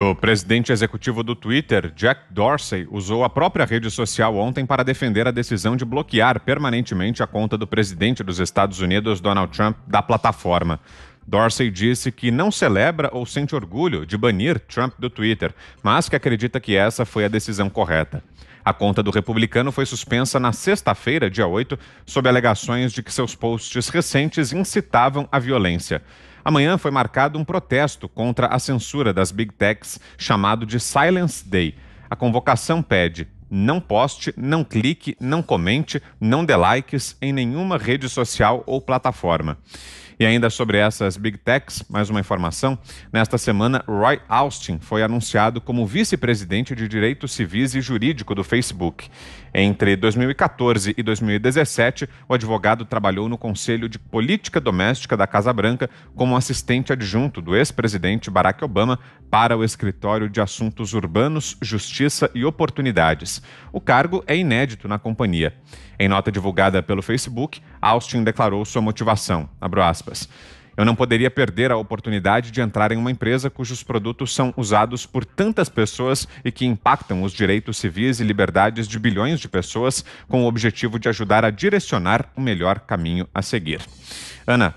O presidente executivo do Twitter, Jack Dorsey, usou a própria rede social ontem para defender a decisão de bloquear permanentemente a conta do presidente dos Estados Unidos, Donald Trump, da plataforma. Dorsey disse que não celebra ou sente orgulho de banir Trump do Twitter, mas que acredita que essa foi a decisão correta. A conta do republicano foi suspensa na sexta-feira, dia 8, sob alegações de que seus posts recentes incitavam a violência. Amanhã foi marcado um protesto contra a censura das big techs, chamado de Silence Day. A convocação pede: não poste, não clique, não comente, não dê likes em nenhuma rede social ou plataforma. E ainda sobre essas big techs, mais uma informação. Nesta semana, Roy Austin foi anunciado como vice-presidente de Direitos Civis e Jurídico do Facebook. Entre 2014 e 2017, o advogado trabalhou no Conselho de Política Doméstica da Casa Branca como assistente adjunto do ex-presidente Barack Obama para o Escritório de Assuntos Urbanos, Justiça e Oportunidades. O cargo é inédito na companhia. Em nota divulgada pelo Facebook, Austin declarou sua motivação, eu não poderia perder a oportunidade de entrar em uma empresa cujos produtos são usados por tantas pessoas e que impactam os direitos civis e liberdades de bilhões de pessoas, com o objetivo de ajudar a direcionar o melhor caminho a seguir. Ana.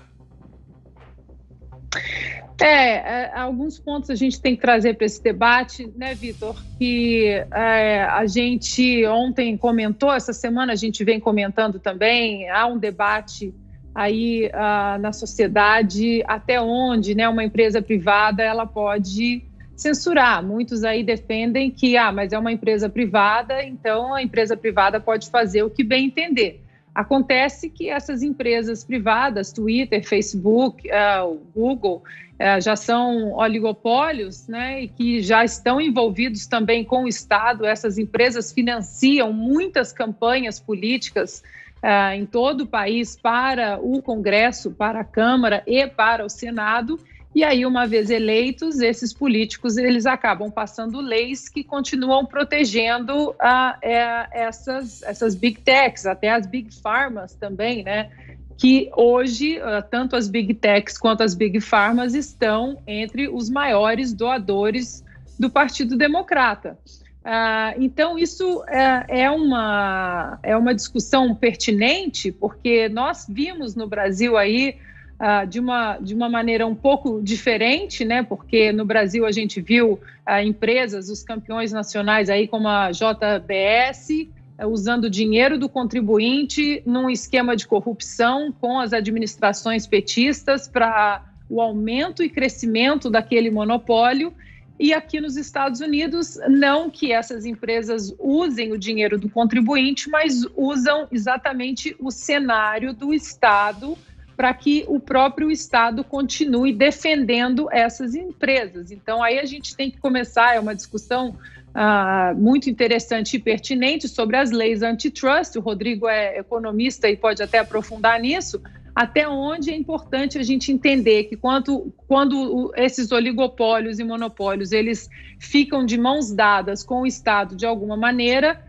É, é, alguns pontos a gente tem que trazer para esse debate, né, Vitor? Que é, a gente ontem comentou, essa semana a gente vem comentando também, há um debate aí uh, na sociedade até onde né, uma empresa privada ela pode censurar. Muitos aí defendem que, ah, mas é uma empresa privada, então a empresa privada pode fazer o que bem entender. Acontece que essas empresas privadas, Twitter, Facebook, uh, Google, uh, já são oligopólios, né? E que já estão envolvidos também com o Estado. Essas empresas financiam muitas campanhas políticas ah, em todo o país para o Congresso, para a Câmara e para o Senado. E aí, uma vez eleitos, esses políticos eles acabam passando leis que continuam protegendo ah, é, essas, essas big techs, até as big pharmas também, né? Que hoje, ah, tanto as big techs quanto as big pharmas estão entre os maiores doadores do Partido Democrata. Ah, então, isso é, é, uma, é uma discussão pertinente, porque nós vimos no Brasil aí ah, de, uma, de uma maneira um pouco diferente, né? Porque no Brasil a gente viu ah, empresas, os campeões nacionais aí como a JBS, eh, usando dinheiro do contribuinte num esquema de corrupção com as administrações petistas para o aumento e crescimento daquele monopólio e aqui nos Estados Unidos, não que essas empresas usem o dinheiro do contribuinte, mas usam exatamente o cenário do Estado para que o próprio Estado continue defendendo essas empresas. Então, aí a gente tem que começar, é uma discussão ah, muito interessante e pertinente sobre as leis antitrust. O Rodrigo é economista e pode até aprofundar nisso, até onde é importante a gente entender que quando, quando esses oligopólios e monopólios eles ficam de mãos dadas com o Estado de alguma maneira,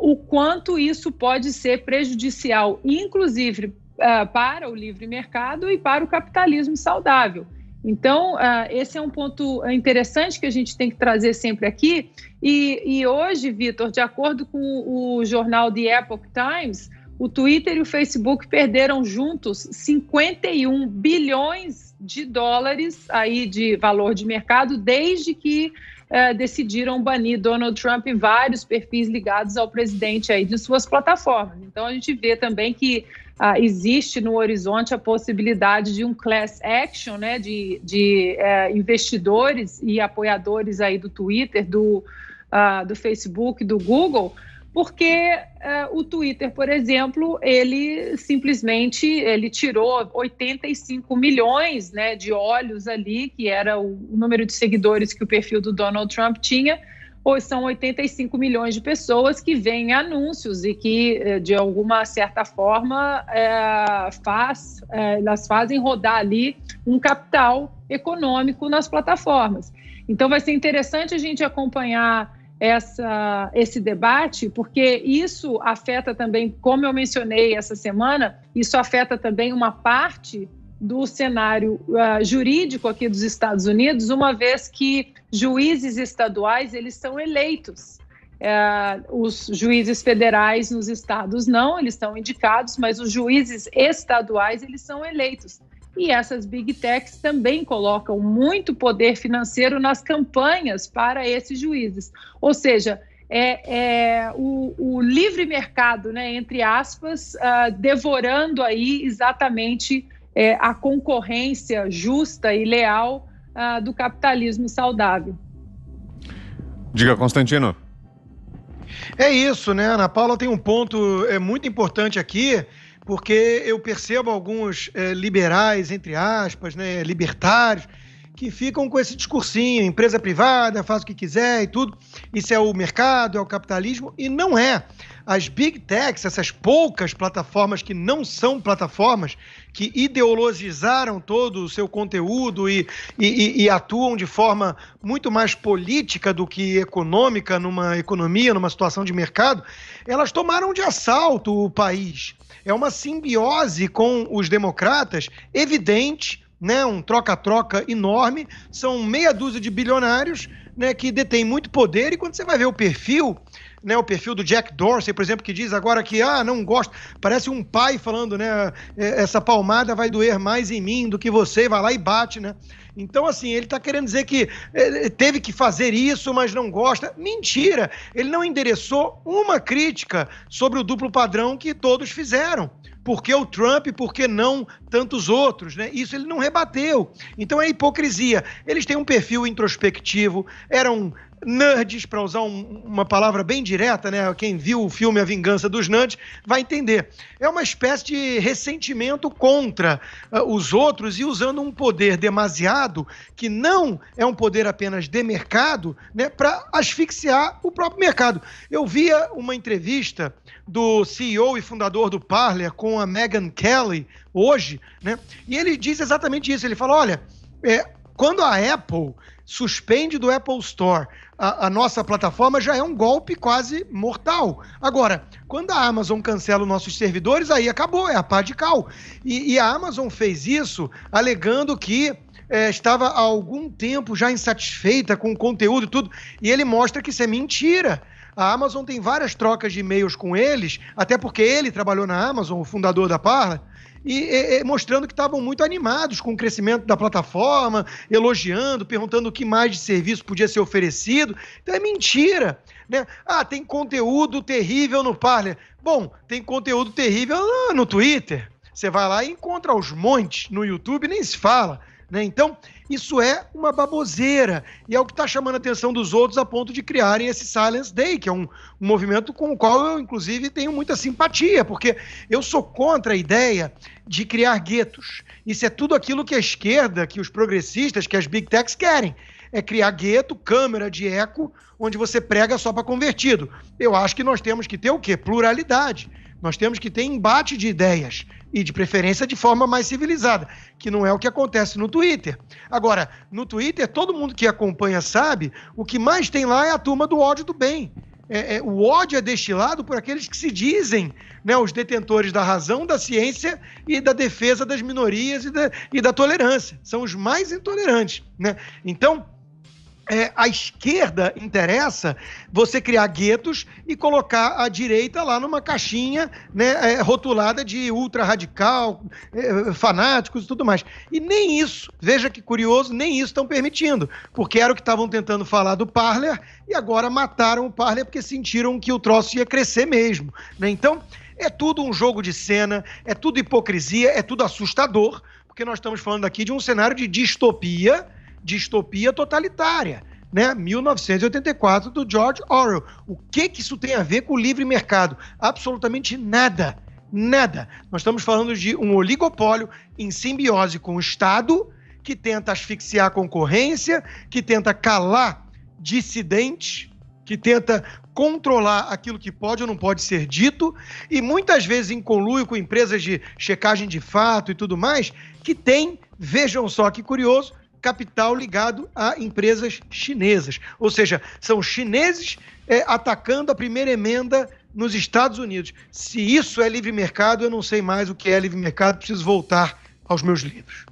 o quanto isso pode ser prejudicial, inclusive uh, para o livre mercado e para o capitalismo saudável. Então, uh, esse é um ponto interessante que a gente tem que trazer sempre aqui. E, e hoje, Vitor, de acordo com o jornal The Epoch Times, o Twitter e o Facebook perderam juntos 51 bilhões de dólares aí de valor de mercado desde que eh, decidiram banir Donald Trump em vários perfis ligados ao presidente aí de suas plataformas. Então a gente vê também que ah, existe no horizonte a possibilidade de um class action, né, de, de eh, investidores e apoiadores aí do Twitter, do, ah, do Facebook, do Google porque uh, o Twitter, por exemplo, ele simplesmente ele tirou 85 milhões né, de olhos ali, que era o, o número de seguidores que o perfil do Donald Trump tinha, ou são 85 milhões de pessoas que veem anúncios e que, é, de alguma certa forma, é, faz, é, elas fazem rodar ali um capital econômico nas plataformas. Então vai ser interessante a gente acompanhar essa, esse debate, porque isso afeta também, como eu mencionei essa semana, isso afeta também uma parte do cenário uh, jurídico aqui dos Estados Unidos, uma vez que juízes estaduais eles são eleitos. É, os juízes federais nos estados não, eles são indicados, mas os juízes estaduais eles são eleitos. E essas big techs também colocam muito poder financeiro nas campanhas para esses juízes. Ou seja, é, é o, o, livre mercado, né, entre aspas, uh, devorando aí exatamente é, a concorrência justa e leal uh, do capitalismo saudável. Diga, Constantino. É isso, né? Ana Paula tem um ponto é, muito importante aqui porque eu percebo alguns é, liberais, entre aspas, né, libertários, que ficam com esse discursinho, empresa privada, faz o que quiser e tudo. Isso é o mercado, é o capitalismo, e não é. As big techs, essas poucas plataformas que não são plataformas, que ideologizaram todo o seu conteúdo e, e, e atuam de forma muito mais política do que econômica numa economia, numa situação de mercado, elas tomaram de assalto o país. É uma simbiose com os democratas evidente, né, um troca-troca enorme. São meia dúzia de bilionários né, que detêm muito poder, e quando você vai ver o perfil, né, o perfil do Jack Dorsey, por exemplo, que diz agora que ah, não gosto, parece um pai falando, né, é, essa palmada vai doer mais em mim do que você, vai lá e bate, né? Então, assim, ele está querendo dizer que eh, eh, teve que fazer isso, mas não gosta. Mentira! Ele não endereçou uma crítica sobre o duplo padrão que todos fizeram. Por que o Trump e por que não tantos outros? Né? Isso ele não rebateu. Então é hipocrisia. Eles têm um perfil introspectivo, eram nerds, para usar um, uma palavra bem direta, né? Quem viu o filme A Vingança dos Nerds vai entender. É uma espécie de ressentimento contra uh, os outros e usando um poder demasiado que não é um poder apenas de mercado, né? Para asfixiar o próprio mercado. Eu via uma entrevista do CEO e fundador do Parler com a Megan Kelly hoje, né? E ele diz exatamente isso. Ele fala, olha, é, quando a Apple suspende do Apple Store a, a, nossa plataforma, já é um golpe quase mortal. Agora, quando a Amazon cancela os nossos servidores, aí acabou, é a pá de cal. E, e a Amazon fez isso alegando que é, estava há algum tempo já insatisfeita com o conteúdo e tudo, e ele mostra que isso é mentira. A Amazon tem várias trocas de e-mails com eles, até porque ele trabalhou na Amazon, o fundador da Parla, e mostrando que estavam muito animados com o crescimento da plataforma, elogiando, perguntando o que mais de serviço podia ser oferecido. Então é mentira. Né? Ah, tem conteúdo terrível no Parler. Bom, tem conteúdo terrível no Twitter. Você vai lá e encontra os montes no YouTube, nem se fala. Né? Então, isso é uma baboseira e é o que está chamando a atenção dos outros a ponto de criarem esse Silence Day, que é um, um movimento com o qual eu, inclusive, tenho muita simpatia, porque eu sou contra a ideia de criar guetos. Isso é tudo aquilo que a esquerda, que os progressistas, que as big techs querem é criar gueto, câmera de eco, onde você prega só para convertido. Eu acho que nós temos que ter o quê? Pluralidade. Nós temos que ter embate de ideias e de preferência de forma mais civilizada, que não é o que acontece no Twitter. Agora, no Twitter, todo mundo que acompanha sabe, o que mais tem lá é a turma do ódio do bem. É, é, o ódio é destilado por aqueles que se dizem né, os detentores da razão, da ciência e da defesa das minorias e da, e da tolerância. São os mais intolerantes. Né? Então, é, a esquerda interessa você criar guetos e colocar a direita lá numa caixinha né, é, rotulada de ultra-radical, é, fanáticos e tudo mais. E nem isso, veja que curioso, nem isso estão permitindo, porque era o que estavam tentando falar do Parler e agora mataram o Parler porque sentiram que o troço ia crescer mesmo. Né? Então, é tudo um jogo de cena, é tudo hipocrisia, é tudo assustador, porque nós estamos falando aqui de um cenário de distopia distopia totalitária, né? 1984 do George Orwell. O que que isso tem a ver com o livre mercado? Absolutamente nada. Nada. Nós estamos falando de um oligopólio em simbiose com o Estado, que tenta asfixiar a concorrência, que tenta calar dissidentes, que tenta controlar aquilo que pode ou não pode ser dito, e muitas vezes em conluio com empresas de checagem de fato e tudo mais, que tem, vejam só que curioso, capital ligado a empresas chinesas. Ou seja, são chineses é, atacando a primeira emenda nos Estados Unidos. Se isso é livre mercado, eu não sei mais o que é livre mercado, preciso voltar aos meus livros.